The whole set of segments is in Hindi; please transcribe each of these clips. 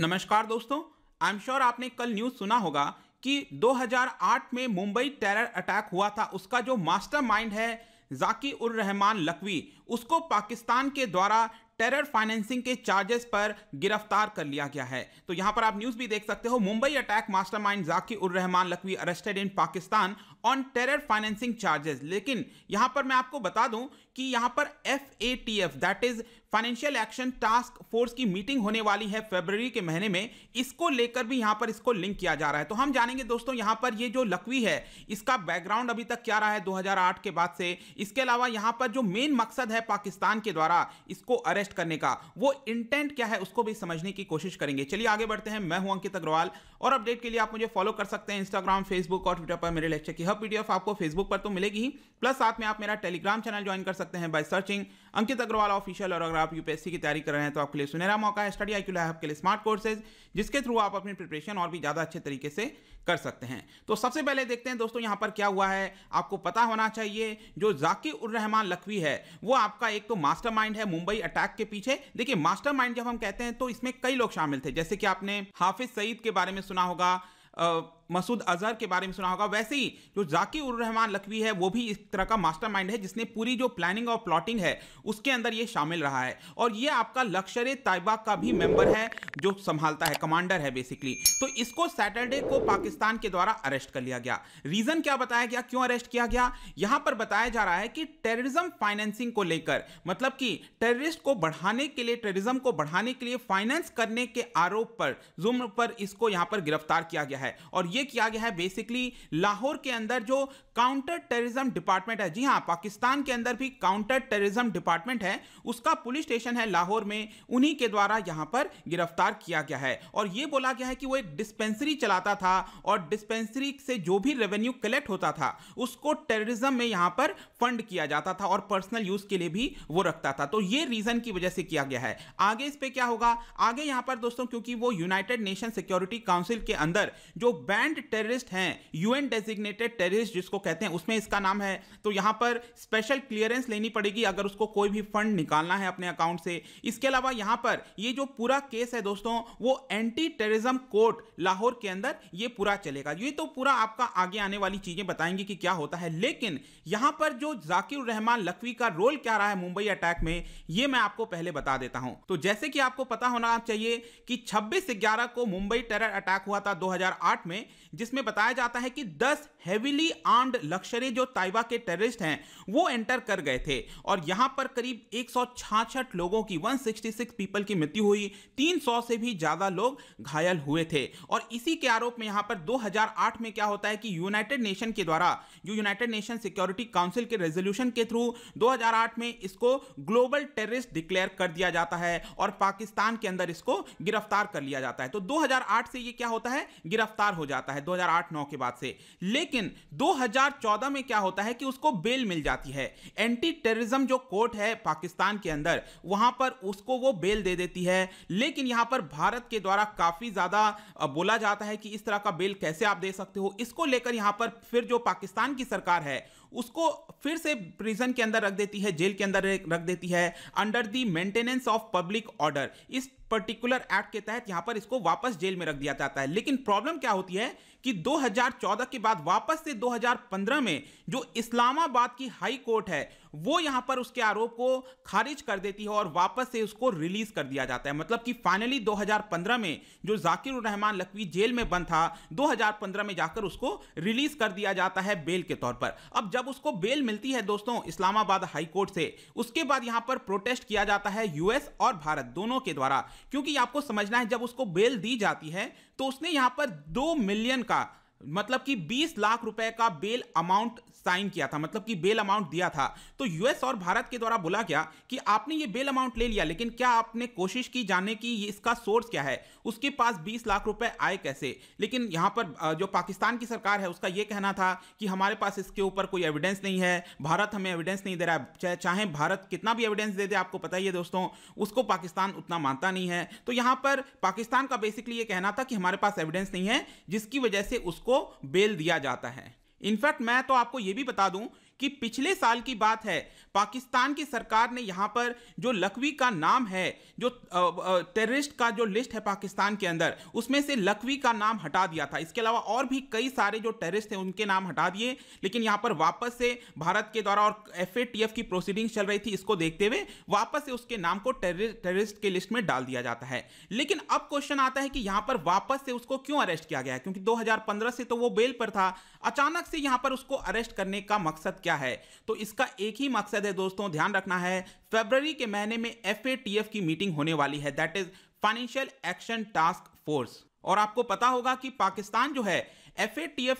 नमस्कार दोस्तों आई एम श्योर आपने कल न्यूज़ सुना होगा कि 2008 में मुंबई टेरर अटैक हुआ था उसका जो मास्टरमाइंड है जाकी उर रहमान लकवी उसको पाकिस्तान के द्वारा टेरर फाइनेंसिंग के चार्जेस पर गिरफ्तार कर लिया गया है तो यहां पर आप न्यूज भी देख सकते हो Mumbai attack mastermind Zaki ur Rehman Lakhvi arrested in Pakistan on terror financing charges लेकिन यहां पर मैं आपको बता दूं कि यहां पर F A T F that is financial action task force की मीटिंग होने वाली है फेब्रवरी के महीने में इसको लेकर भी यहां पर इसको लिंक किया जा रहा है तो हम जानेंगे दोस्तों यहां पर ये जो लकवी है इसका बैकग्राउंड अभी तक क्या रहा है 2008 के बाद से इसके अलावा यहां पर जो मेन मकसद है पाकिस्तान के द्वारा इसको अरेस्ट करने का वो इंटेंट क्या है उसको भी समझने की कोशिश करेंगे चलिए आगे बढ़ते हैं मैं हूं अंकित अग्रवाल और अपडेट के लिए आप मुझे फॉलो कर सकते हैं इंस्टाग्राम फेसबुक और ट्विटर पर मेरे लेक्चर की हब सब पीडीएफ आपको फेसबुक पर तो मिलेगी ही प्लस साथ में आप मेरा टेलीग्राम चैनल ज्वाइन कर सकते हैं by searching Ankit Agarwal official और अगर आप यूपीएससी की तैयारी कर रहे हैं तो आपके लिए सुनहरा मौका है स्टडी आई क्यू के लिए स्मार्ट कोर्सेज जिसके थ्रू आप अपनी प्रिपरेशन और भी ज़्यादा अच्छे तरीके से कर सकते हैं तो सबसे पहले देखते हैं दोस्तों यहाँ पर क्या हुआ है आपको पता होना चाहिए जो जाकि उर रहमान लखवी है वो आपका एक तो मास्टर है मुंबई अटैक के पीछे देखिए मास्टर जब हम कहते हैं तो इसमें कई लोग शामिल थे जैसे कि आपने हाफिज सईद के बारे में सुना होगा मसूद अजहर के बारे में सुना होगा वैसे ही जो जाकिर रहमान लखवी है वो भी इस तरह का मास्टरमाइंड है जिसने पूरी जो प्लानिंग और प्लॉटिंग है उसके अंदर ये शामिल रहा है और ये आपका लक्षर तयबा का भी मेंबर है जो संभालता है कमांडर है बेसिकली तो इसको सैटरडे को पाकिस्तान के द्वारा अरेस्ट कर लिया गया रीजन क्या बताया गया क्यों अरेस्ट किया गया यहां पर बताया जा रहा है कि टेररिज्म फाइनेंसिंग को लेकर मतलब कि टेररिस्ट को बढ़ाने के लिए टेररिज्म को बढ़ाने के लिए फाइनेंस करने के आरोप पर जुम्र पर इसको यहां पर गिरफ्तार किया गया है और ये किया गया है बेसिकली लाहौर के अंदर जो काउंटर टेररिज्म डिपार्टमेंट है जी हाँ पाकिस्तान के अंदर भी काउंटर टेररिज्म डिपार्टमेंट है उसका पुलिस स्टेशन है लाहौर में उन्हीं के द्वारा यहां पर गिरफ्तार किया गया है और यह बोला गया है कि वो एक डिस्पेंसरी चलाता था और डिस्पेंसरी से जो भी रेवेन्यू कलेक्ट होता था उसको टेररिज्म में यहां पर फंड किया जाता था और पर्सनल यूज के लिए भी वो रखता था तो ये रीजन की वजह से किया गया है आगे इस पर क्या होगा आगे यहां पर दोस्तों क्योंकि वो यूनाइटेड नेशन सिक्योरिटी काउंसिल के अंदर जो बैन प्लान्ड टेररिस्ट हैं यूएन डेजिग्नेटेड टेररिस्ट जिसको कहते हैं उसमें इसका नाम है तो यहां पर स्पेशल क्लियरेंस लेनी पड़ेगी अगर उसको कोई भी फंड निकालना है अपने अकाउंट से इसके अलावा यहां पर ये जो पूरा केस है दोस्तों वो एंटी टेररिज्म कोर्ट लाहौर के अंदर ये पूरा चलेगा ये तो पूरा आपका आगे आने वाली चीजें बताएंगे कि क्या होता है लेकिन यहां पर जो जाकिर रहमान लखवी का रोल क्या रहा है मुंबई अटैक में ये मैं आपको पहले बता देता हूं तो जैसे कि आपको पता होना चाहिए कि 26 ग्यारह को मुंबई टेरर अटैक हुआ था 2008 में जिसमें बताया जाता है कि 10 हेविली आर्म्ड लक्षरे जो ताइवा के टेररिस्ट हैं वो एंटर कर गए थे और यहां पर करीब एक लोगों की 166 पीपल की मृत्यु हुई 300 से भी ज़्यादा लोग घायल हुए थे और इसी के आरोप में यहां पर 2008 में क्या होता है कि यूनाइटेड नेशन के द्वारा जो यूनाइटेड नेशन सिक्योरिटी काउंसिल के रेजोल्यूशन के थ्रू दो में इसको ग्लोबल टेररिस्ट डिक्लेयर कर दिया जाता है और पाकिस्तान के अंदर इसको गिरफ्तार कर लिया जाता है तो दो से ये क्या होता है गिरफ्तार हो जाता है जाता है 2008-9 के बाद से लेकिन 2014 में क्या होता है कि उसको बेल मिल जाती है एंटी टेररिज्म जो कोर्ट है पाकिस्तान के अंदर वहां पर उसको वो बेल दे देती है लेकिन यहां पर भारत के द्वारा काफी ज्यादा बोला जाता है कि इस तरह का बेल कैसे आप दे सकते हो इसको लेकर यहां पर फिर जो पाकिस्तान की सरकार है उसको फिर से प्रिजन के अंदर रख देती है जेल के अंदर रख देती है under the maintenance of public order इस पर्टिकुलर एक्ट के तहत यहां पर इसको वापस जेल में रख दिया जाता है लेकिन प्रॉब्लम क्या होती है कि 2014 के बाद वापस से 2015 में जो इस्लामाबाद की हाई कोर्ट है वो यहां पर उसके आरोप को खारिज कर देती है और वापस से उसको रिलीज कर दिया जाता है मतलब कि फाइनली 2015 में जो जाकिर रहमान लकवी जेल में बंद था 2015 में जाकर उसको रिलीज कर दिया जाता है बेल के तौर पर अब जब उसको बेल मिलती है दोस्तों इस्लामाबाद हाईकोर्ट से उसके बाद यहां पर प्रोटेस्ट किया जाता है यूएस और भारत दोनों के द्वारा क्योंकि आपको समझना है जब उसको बेल दी जाती है तो उसने यहां पर दो मिलियन का tá, मतलब कि 20 लाख रुपए का बेल अमाउंट साइन किया था मतलब कि बेल अमाउंट दिया था तो यूएस और भारत के द्वारा बोला गया कि आपने ये बेल अमाउंट ले लिया लेकिन क्या आपने कोशिश की जाने की इसका सोर्स क्या है उसके पास 20 लाख रुपए आए कैसे लेकिन यहां पर जो पाकिस्तान की सरकार है उसका ये कहना था कि हमारे पास इसके ऊपर कोई एविडेंस नहीं है भारत हमें एविडेंस नहीं दे रहा है चाहे भारत कितना भी एविडेंस दे दे आपको पता ही है दोस्तों उसको पाकिस्तान उतना मानता नहीं है तो यहां पर पाकिस्तान का बेसिकली ये कहना था कि हमारे पास एविडेंस नहीं है जिसकी वजह से उसको उसको बेल दिया जाता है इनफैक्ट मैं तो आपको यह भी बता दूं कि पिछले साल की बात है पाकिस्तान की सरकार ने यहाँ पर जो लखवी का नाम है जो टेररिस्ट का जो लिस्ट है पाकिस्तान के अंदर उसमें से लखवी का नाम हटा दिया था इसके अलावा और भी कई सारे जो टेररिस्ट थे उनके नाम हटा दिए लेकिन यहाँ पर वापस से भारत के द्वारा और एफ की प्रोसीडिंग चल रही थी इसको देखते हुए वापस से उसके नाम को टेररिस्ट के लिस्ट में डाल दिया जाता है लेकिन अब क्वेश्चन आता है कि यहाँ पर वापस से उसको क्यों अरेस्ट किया गया क्योंकि दो से तो वो बेल पर था अचानक से यहाँ पर उसको अरेस्ट करने का मकसद क्या है तो इसका एक ही मकसद है दोस्तों ध्यान रखना है फेबररी के महीने में एफ की मीटिंग होने वाली है that is financial action task force और आपको पता होगा कि पाकिस्तान जो है एफ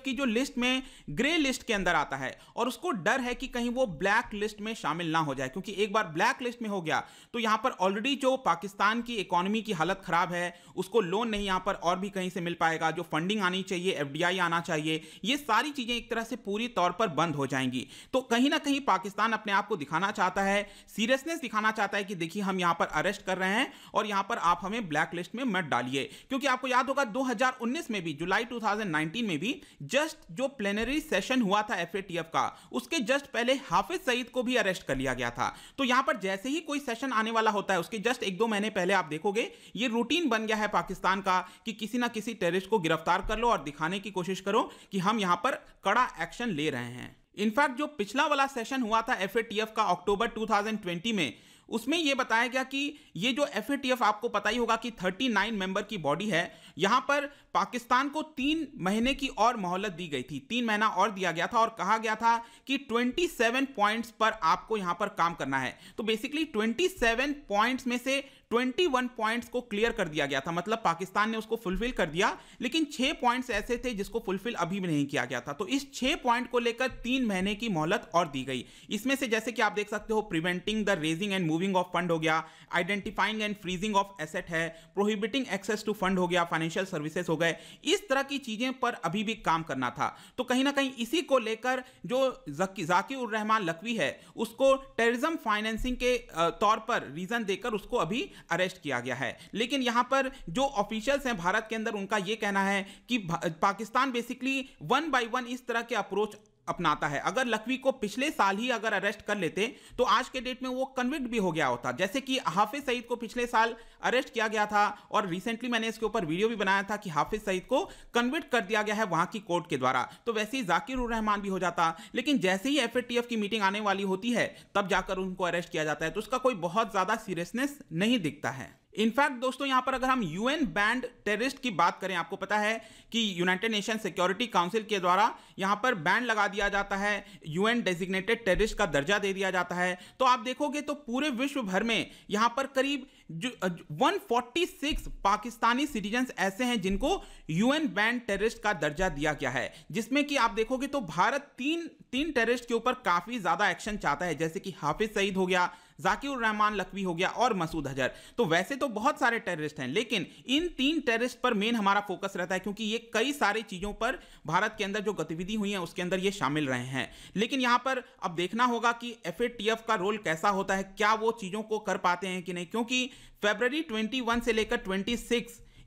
की जो लिस्ट में ग्रे लिस्ट के अंदर आता है और उसको डर है कि कहीं वो ब्लैक लिस्ट में शामिल ना हो जाए क्योंकि एक बार ब्लैक लिस्ट में हो गया तो यहां पर ऑलरेडी जो पाकिस्तान की इकोनॉमी की हालत खराब है उसको लोन नहीं यहां पर और भी कहीं से मिल पाएगा जो फंडिंग आनी चाहिए एफ आना चाहिए ये सारी चीज़ें एक तरह से पूरी तौर पर बंद हो जाएंगी तो कहीं ना कहीं पाकिस्तान अपने आप को दिखाना चाहता है सीरियसनेस दिखाना चाहता है कि देखिए हम यहां पर अरेस्ट कर रहे हैं और यहां पर आप हमें ब्लैक लिस्ट में मत डालिए क्योंकि आपको याद होगा 2019 में भी जुलाई 2019 में भी जस्ट जो प्लेनरी सेशन हुआ था एफ का उसके जस्ट पहले हाफिज सईद को भी अरेस्ट कर लिया गया था तो यहां पर जैसे ही कोई सेशन आने वाला होता है उसके जस्ट एक दो महीने पहले आप देखोगे ये रूटीन बन गया है पाकिस्तान का कि किसी ना किसी टेररिस्ट को गिरफ्तार कर लो और दिखाने की कोशिश करो कि हम यहां पर कड़ा एक्शन ले रहे हैं इनफैक्ट जो पिछला वाला सेशन हुआ था एफएटीएफ का अक्टूबर 2020 में उसमें यह बताया गया कि ये जो एफ आपको पता ही होगा कि 39 मेंबर की बॉडी है यहां पर पाकिस्तान को तीन महीने की और मोहलत दी गई थी तीन महीना और दिया गया था और कहा गया था कि 27 पॉइंट्स पर आपको यहां पर काम करना है तो बेसिकली 27 पॉइंट्स में से 21 पॉइंट्स को क्लियर कर दिया गया था मतलब पाकिस्तान ने उसको फुलफिल कर दिया लेकिन छह पॉइंट्स ऐसे थे जिसको फुलफिल अभी भी नहीं किया गया था तो इस छह पॉइंट को लेकर तीन महीने की मोहलत और दी गई इसमें से जैसे कि आप देख सकते हो preventing the raising and moving of fund हो गया identifying and freezing of asset है प्रोहिबिटिंग एक्सेस टू फंड हो गया फाइनेंशियल सर्विसेज हो गए इस तरह की चीजें पर अभी भी काम करना था तो कहीं ना कहीं इसी को लेकर जो जाकिर उर रहमान लकवी है उसको टेररिज्म फाइनेंसिंग के तौर पर रीजन देकर उसको अभी अरेस्ट किया गया है लेकिन यहां पर जो ऑफिशियल्स हैं भारत के अंदर उनका यह कहना है कि Pakistan basically one by one इस तरह के अप्रोच अपनाता है अगर लखवी को पिछले साल ही अगर अरेस्ट कर लेते तो आज के डेट में वो कन्विक्ट भी हो गया होता जैसे कि हाफिज सईद को पिछले साल अरेस्ट किया गया था और रिसेंटली मैंने इसके ऊपर वीडियो भी बनाया था कि हाफिज सईद को कन्विक्ट कर दिया गया है वहां की कोर्ट के द्वारा तो वैसे ही जाकिर रहमान भी हो जाता लेकिन जैसे ही एफ की मीटिंग आने वाली होती है तब जाकर उनको अरेस्ट किया जाता है तो उसका कोई बहुत ज़्यादा सीरियसनेस नहीं दिखता है इनफैक्ट दोस्तों यहां पर अगर हम यूएन बैंड टेररिस्ट की बात करें आपको पता है कि यूनाइटेड नेशन सिक्योरिटी काउंसिल के द्वारा यहां पर बैन लगा दिया जाता है यूएन डेजिग्नेटेड टेररिस्ट का दर्जा दे दिया जाता है तो आप देखोगे तो पूरे विश्व भर में यहां पर करीब one forty six Pakistani citizen ऐसे हैं जिनको यूएन बैंड टेररिस्ट का दर्जा दिया गया है जिसमें कि आप देखोगे तो भारत तीन तीन टेररिस्ट के ऊपर काफी ज्यादा एक्शन चाहता है जैसे कि हाफिज सईद हो गया जाकिर रहमान लकवी हो गया और मसूद हजर तो वैसे तो बहुत सारे टेररिस्ट हैं लेकिन इन तीन टेररिस्ट पर मेन हमारा फोकस रहता है क्योंकि ये कई सारी चीज़ों पर भारत के अंदर जो गतिविधि हुई है उसके अंदर ये शामिल रहे हैं लेकिन यहां पर अब देखना होगा कि एफ का रोल कैसा होता है क्या वो चीज़ों को कर पाते हैं कि नहीं क्योंकि फेबररी ट्वेंटी से लेकर ट्वेंटी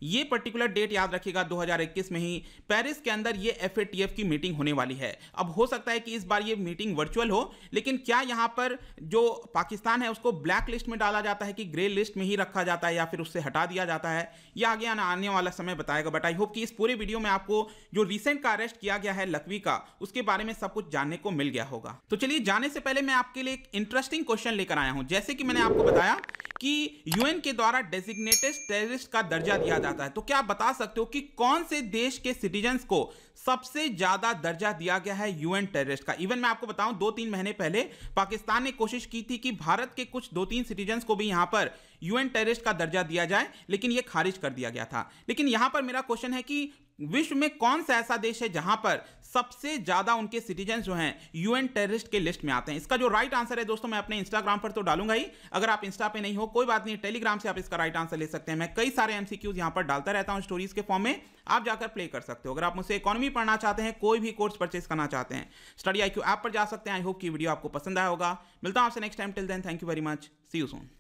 ये पर्टिकुलर डेट याद रखिएगा 2021 में ही पेरिस के अंदर ये एफ की मीटिंग होने वाली है अब हो सकता है कि इस बार ये मीटिंग वर्चुअल हो लेकिन क्या यहाँ पर जो पाकिस्तान है उसको ब्लैक लिस्ट में डाला जाता है कि ग्रे लिस्ट में ही रखा जाता है या फिर उससे हटा दिया जाता है या आगे आने वाला समय बताएगा बट आई होप कि इस पूरे वीडियो में आपको जो रिसेंट का अरेस्ट किया गया है लकवी का उसके बारे में सब कुछ जानने को मिल गया होगा तो चलिए जाने से पहले मैं आपके लिए एक इंटरेस्टिंग क्वेश्चन लेकर आया हूं जैसे कि मैंने आपको बताया कि यूएन के द्वारा डेजिग्नेटेड टेररिस्ट का दर्जा दिया जाता जाता है तो क्या आप बता सकते हो कि कौन से देश के सिटीजन्स को सबसे ज्यादा दर्जा दिया गया है यूएन टेररिस्ट का इवन मैं आपको बताऊं दो तीन महीने पहले पाकिस्तान ने कोशिश की थी कि भारत के कुछ दो तीन सिटीजन्स को भी यहां पर यूएन टेररिस्ट का दर्जा दिया जाए लेकिन यह खारिज कर दिया गया था लेकिन यहां पर मेरा क्वेश्चन है कि विश्व में कौन सा ऐसा देश है जहां पर सबसे ज्यादा उनके सिटीजन जो हैं यूएन टेररिस्ट के लिस्ट में आते हैं इसका जो राइट आंसर है दोस्तों मैं अपने इंस्टाग्राम पर तो डालूंगा ही अगर आप इंस्टा पे नहीं हो कोई बात नहीं टेलीग्राम से आप इसका राइट आंसर ले सकते हैं मैं कई सारे एमसीक्यूज यहां पर डालता रहता हूं स्टोरीज के फॉर्म में आप जाकर प्ले कर सकते हो अगर आप मुझसे इकोनॉमी पढ़ना चाहते हैं कोई भी कोर्स परचेस करना चाहते हैं स्टडी आई ऐप पर जा सकते हैं आई होप की वीडियो आपको पसंद आया होगा मिलता हूं आपसे next time till then thank you very much see you Son